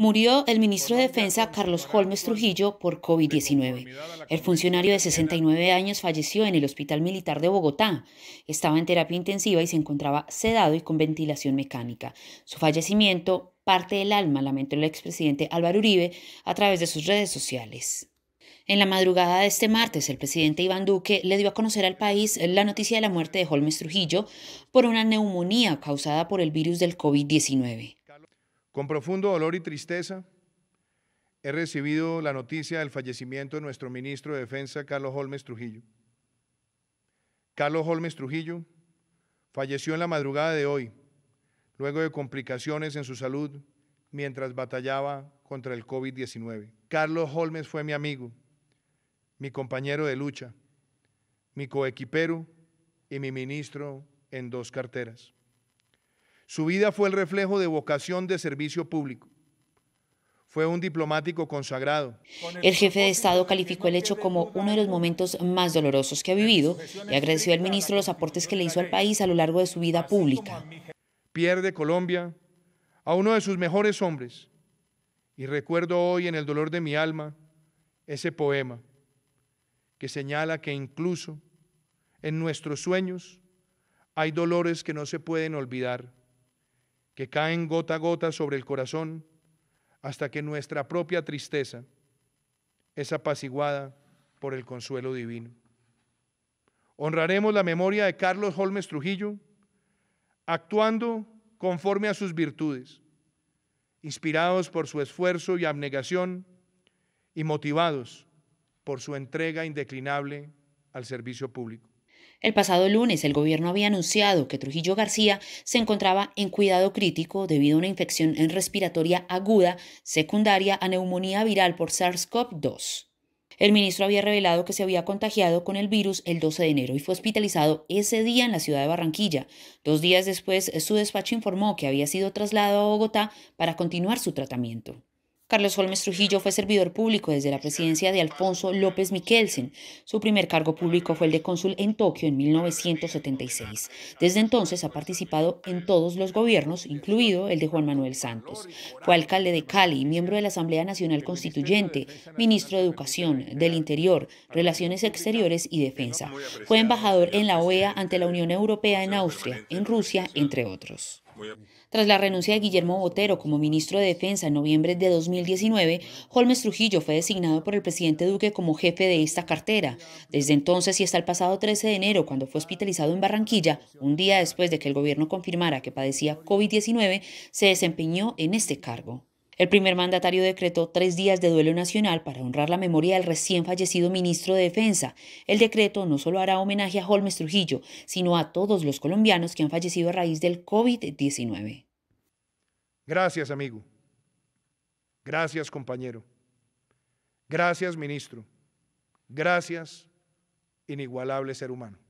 murió el ministro de Defensa Carlos Holmes Trujillo por COVID-19. El funcionario de 69 años falleció en el Hospital Militar de Bogotá. Estaba en terapia intensiva y se encontraba sedado y con ventilación mecánica. Su fallecimiento parte del alma, lamentó el expresidente Álvaro Uribe a través de sus redes sociales. En la madrugada de este martes, el presidente Iván Duque le dio a conocer al país la noticia de la muerte de Holmes Trujillo por una neumonía causada por el virus del COVID-19. Con profundo dolor y tristeza, he recibido la noticia del fallecimiento de nuestro ministro de Defensa, Carlos Holmes Trujillo. Carlos Holmes Trujillo falleció en la madrugada de hoy, luego de complicaciones en su salud mientras batallaba contra el COVID-19. Carlos Holmes fue mi amigo, mi compañero de lucha, mi coequipero y mi ministro en dos carteras. Su vida fue el reflejo de vocación de servicio público. Fue un diplomático consagrado. El jefe de Estado calificó el hecho como uno de los momentos más dolorosos que ha vivido y agradeció al ministro los aportes que le hizo al país a lo largo de su vida pública. Pierde Colombia a uno de sus mejores hombres y recuerdo hoy en el dolor de mi alma ese poema que señala que incluso en nuestros sueños hay dolores que no se pueden olvidar que caen gota a gota sobre el corazón hasta que nuestra propia tristeza es apaciguada por el consuelo divino. Honraremos la memoria de Carlos Holmes Trujillo, actuando conforme a sus virtudes, inspirados por su esfuerzo y abnegación y motivados por su entrega indeclinable al servicio público. El pasado lunes el gobierno había anunciado que Trujillo García se encontraba en cuidado crítico debido a una infección respiratoria aguda secundaria a neumonía viral por SARS-CoV-2. El ministro había revelado que se había contagiado con el virus el 12 de enero y fue hospitalizado ese día en la ciudad de Barranquilla. Dos días después, su despacho informó que había sido trasladado a Bogotá para continuar su tratamiento. Carlos Holmes Trujillo fue servidor público desde la presidencia de Alfonso López Miquelsen. Su primer cargo público fue el de cónsul en Tokio en 1976. Desde entonces ha participado en todos los gobiernos, incluido el de Juan Manuel Santos. Fue alcalde de Cali, miembro de la Asamblea Nacional Constituyente, ministro de Educación, del Interior, Relaciones Exteriores y Defensa. Fue embajador en la OEA ante la Unión Europea en Austria, en Rusia, entre otros. Tras la renuncia de Guillermo Botero como ministro de Defensa en noviembre de 2019, Holmes Trujillo fue designado por el presidente Duque como jefe de esta cartera. Desde entonces y hasta el pasado 13 de enero, cuando fue hospitalizado en Barranquilla, un día después de que el gobierno confirmara que padecía COVID-19, se desempeñó en este cargo. El primer mandatario decretó tres días de duelo nacional para honrar la memoria del recién fallecido ministro de Defensa. El decreto no solo hará homenaje a Holmes Trujillo, sino a todos los colombianos que han fallecido a raíz del COVID-19. Gracias, amigo. Gracias, compañero. Gracias, ministro. Gracias, inigualable ser humano.